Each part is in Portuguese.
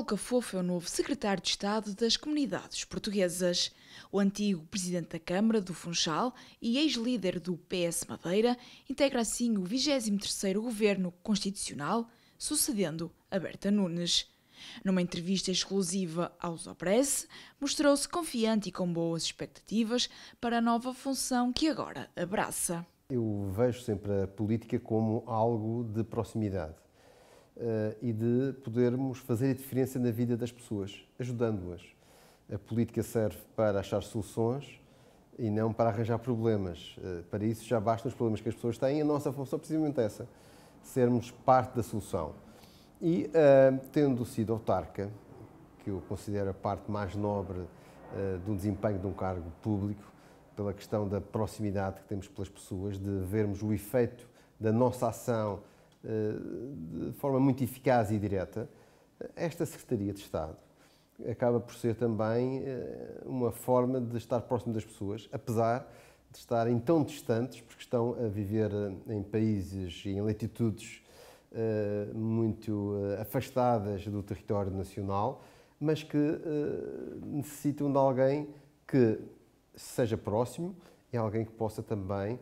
Paulo Cafofo é o novo secretário de Estado das Comunidades Portuguesas. O antigo presidente da Câmara do Funchal e ex-líder do PS Madeira integra assim o 23º Governo Constitucional, sucedendo a Berta Nunes. Numa entrevista exclusiva aos Opress, mostrou-se confiante e com boas expectativas para a nova função que agora abraça. Eu vejo sempre a política como algo de proximidade eh, e de podermos fazer a diferença na vida das pessoas, ajudando-as. A política serve para achar soluções e não para arranjar problemas. Eh, para isso já bastam os problemas que as pessoas têm e a nossa função é precisamente essa, sermos parte da solução. E eh, tendo sido autarca, que eu considero a parte mais nobre do desempenho de um cargo público, pela questão da proximidade que temos pelas pessoas, de vermos o efeito da nossa ação eh, de forma muito eficaz e direta, esta Secretaria de Estado acaba por ser também eh, uma forma de estar próximo das pessoas, apesar de estarem tão distantes, porque estão a viver eh, em países e em latitudes muito afastadas do território nacional, mas que necessitam de alguém que seja próximo e alguém que possa também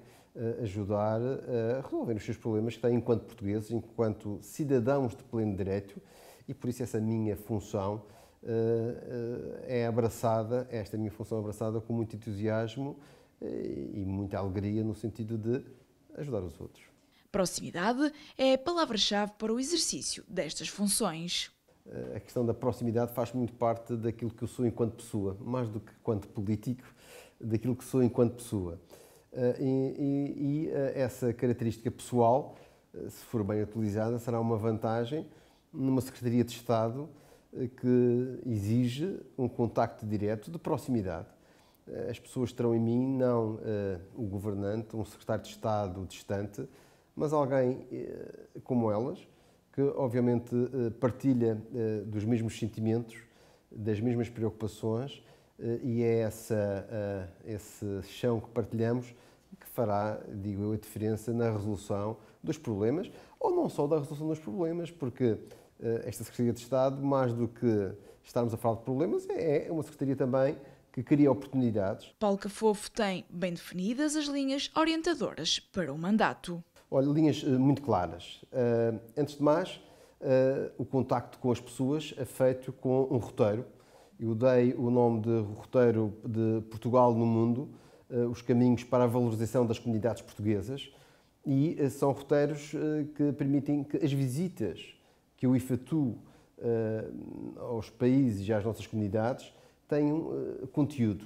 ajudar eh, a resolver os seus problemas que têm enquanto portugueses, enquanto cidadãos de pleno direito, e por isso essa minha função eh, eh, é abraçada, esta minha função é abraçada com muito entusiasmo e muita alegria no sentido de ajudar os outros. Proximidade é a palavra-chave para o exercício destas funções. A questão da proximidade faz muito parte daquilo que eu sou enquanto pessoa, mais do que enquanto político, daquilo que sou enquanto pessoa. Eh, e, e, eh, essa característica pessoal, eh, se for bem utilizada, será uma vantagem numa Secretaria de Estado que exige um contacto direto de proximidade. As pessoas terão em mim não uh, o governante, um secretário de Estado distante, mas alguém uh, como elas, que obviamente uh, partilha dos mesmos sentimentos, das mesmas preocupações eh, e é essa, eh, esse chão que partilhamos que fará, digo eu, a diferença na resolução dos problemas, ou não só da resolução dos problemas, porque eh, esta Secretaria de Estado, mais do que estarmos a falar de problemas, é, é uma Secretaria também que cria oportunidades. Paulo Cafofo tem bem definidas as linhas orientadoras para o mandato. Olha, linhas muito claras. Antes de mais, o contacto com as pessoas é feito com um roteiro eu dei o nome de roteiro de Portugal no Mundo, eh, os caminhos para a valorização das comunidades portuguesas, e eh, são roteiros eh, que permitem que as visitas que eu efetuo aos países e às nossas comunidades tenham conteúdo.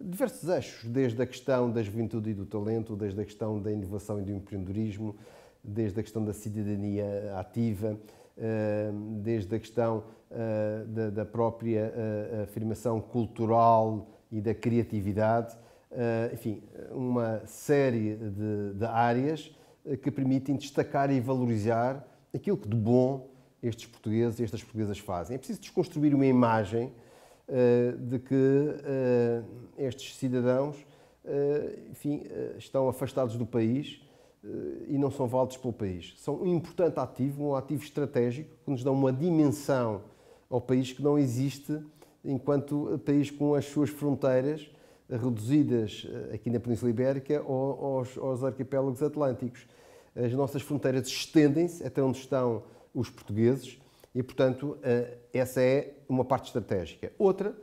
Diversos eixos, desde a questão da juventude e do talento, desde a questão da inovação e do empreendedorismo, desde a questão da cidadania ativa, eh, desde a questão eh, da própria eh, afirmação cultural e da criatividade, enfim, uma série de, áreas que permitem destacar e valorizar aquilo que de bom estes portugueses e estas portuguesas fazem. É preciso desconstruir uma imagem de que estes cidadãos enfim, estão afastados do país eh, e não são válidos pelo país. São um importante ativo, um ativo estratégico, que nos dão uma dimensão ao país que não existe enquanto país com as suas fronteiras reduzidas eh, aqui na Península Ibérica ou aos, aos arquipélagos atlânticos. As nossas fronteiras estendem-se até onde estão os portugueses e, portanto, eh, essa é uma parte estratégica. Outra,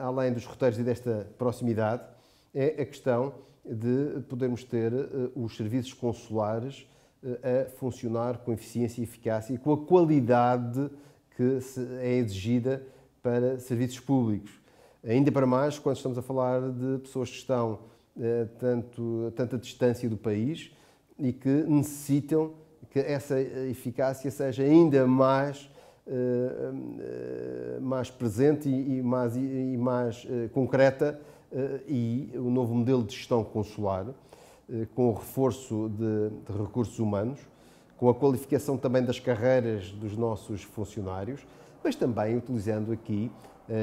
além dos roteiros e desta proximidade, é a questão de podermos ter eh, os serviços consulares eh, a funcionar com eficiência e eficácia e com a qualidade que é exigida para serviços públicos. Ainda para mais quando estamos a falar de pessoas que estão tanto, eh, tanto a distância do país e que necessitam que essa eficácia seja ainda mais, mais presente e mais, e mais concreta eh, e o novo modelo de gestão consular, eh, com o reforço de, de recursos humanos, com a qualificação também das carreiras dos nossos funcionários, mas também utilizando aqui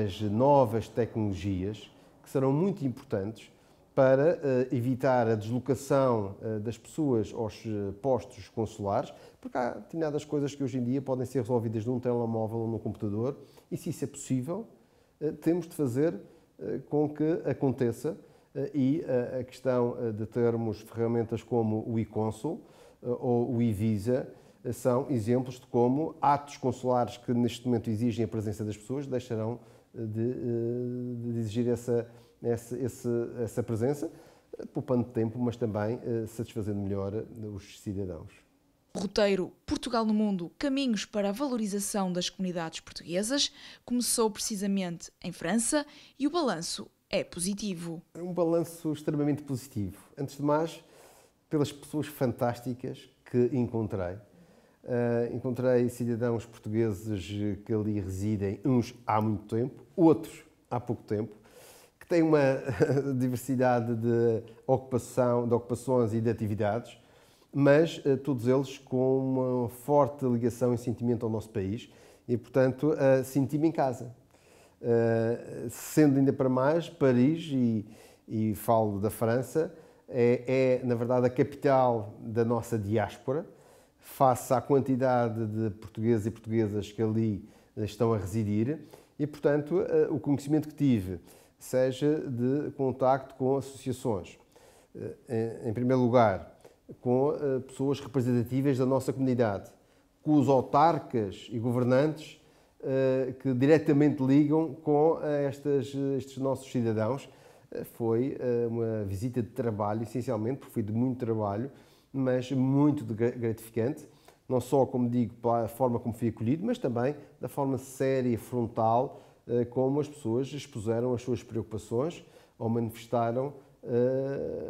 as novas tecnologias que serão muito importantes para eh, evitar a deslocação das pessoas aos postos consulares, porque há determinadas coisas que hoje em dia podem ser resolvidas num telemóvel ou num computador, e se isso é possível, temos de fazer eh, com que aconteça eh, e eh, a questão de termos ferramentas como o e-consul ou o e-visa são exemplos de como atos consulares que neste momento exigem a presença das pessoas deixarão de, de exigir essa, essa, essa presença, poupando tempo, mas também satisfazendo melhor os cidadãos roteiro Portugal no Mundo Caminhos para a Valorização das Comunidades Portuguesas começou precisamente em França e o balanço é positivo. É um balanço extremamente positivo. Antes de mais, pelas pessoas fantásticas que encontrei. Uh, encontrei cidadãos portugueses que ali residem, uns há muito tempo, outros há pouco tempo, que têm uma diversidade de, ocupação, de ocupações e de atividades mas eh, todos eles com uma forte ligação e sentimento ao nosso país e, portanto, eh, senti-me em casa. Eh, sendo ainda para mais, Paris, e, e falo da França, é, é, na verdade, a capital da nossa diáspora, face à quantidade de portugueses e portuguesas que ali estão a residir, e, portanto, o conhecimento que tive seja de contacto com associações. Em primeiro lugar, com eh, pessoas representativas da nossa comunidade, com os autarcas e governantes eh, que diretamente ligam com eh, estas, estes nossos cidadãos. Foi uma visita de trabalho, essencialmente, porque foi de muito trabalho, mas muito gratificante não só, como digo, pela forma como fui acolhido, mas também da forma séria, frontal, como as pessoas expuseram as suas preocupações ou manifestaram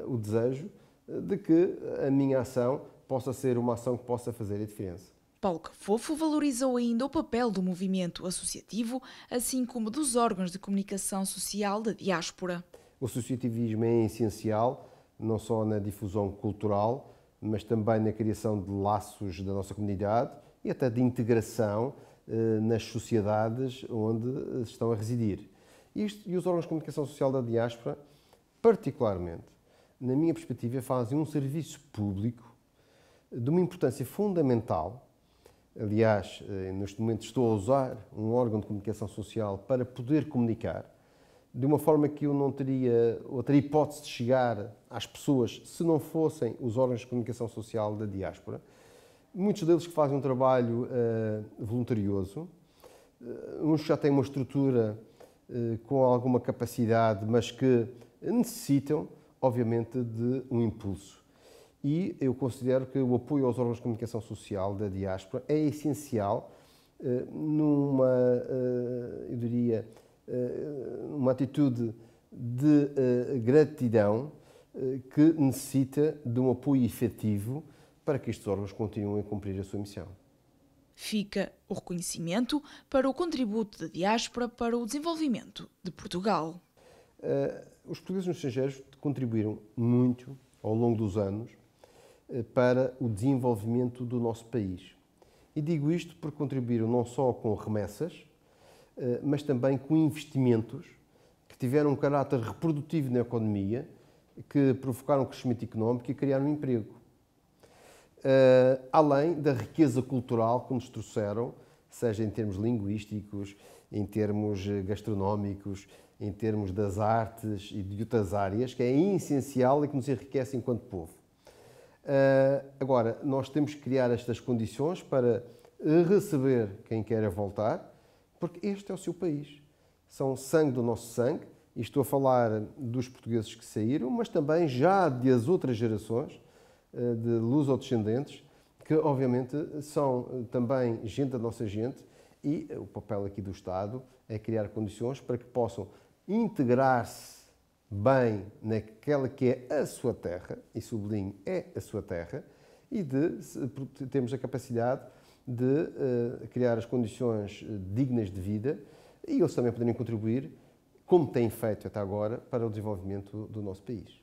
o desejo de que a minha ação possa ser uma ação que possa fazer a diferença. Paulo Cafofo valorizou ainda o papel do movimento associativo, assim como dos órgãos de comunicação social da diáspora. O associativismo é essencial, não só na difusão cultural, mas também na criação de laços da nossa comunidade e até de integração eh, nas sociedades onde eh, estão a residir. Isto, e os órgãos de comunicação social da diáspora, particularmente na minha perspectiva, fazem um serviço público de uma importância fundamental. Aliás, eh, neste momento estou a usar um órgão de comunicação social para poder comunicar de uma forma que eu não teria outra hipótese de chegar às pessoas se não fossem os órgãos de comunicação social da diáspora. Muitos deles que fazem um trabalho uh, voluntarioso, uh, uns já têm uma estrutura uh, com alguma capacidade, mas que necessitam obviamente, de um impulso. E eu considero que o apoio aos órgãos de comunicação social da diáspora é essencial eh, numa, eh, eu diria, eh, uma atitude de gratidão que necessita de um apoio efetivo para que estes órgãos continuem a cumprir a sua missão. Fica o reconhecimento para o contributo da diáspora para o desenvolvimento de Portugal. Uh, os portugueses no estrangeiro contribuíram muito ao longo dos anos eh, para o desenvolvimento do nosso país. E digo isto porque contribuíram não só com remessas, eh, mas também com investimentos que tiveram um caráter reprodutivo na economia, que provocaram crescimento económico e criaram emprego. Eh, além da riqueza cultural que nos trouxeram, seja em termos linguísticos, em termos gastronómicos, em termos das artes e de outras áreas, que é essencial e que nos enriquece enquanto povo. Uh, agora, nós temos que criar estas condições para receber quem queira voltar, porque este é o seu país. São sangue do nosso sangue, e estou a falar dos portugueses que saíram, mas também já das outras gerações uh, de luso-descendentes, que obviamente são também gente da nossa gente, e o papel aqui do Estado é criar condições para que possam integrar-se bem naquela que é a sua terra, e sublinho, é a sua terra, e de termos a capacidade de uh, criar as condições eh, dignas de vida e eles também poderem contribuir, como têm feito até agora, para o desenvolvimento do nosso país.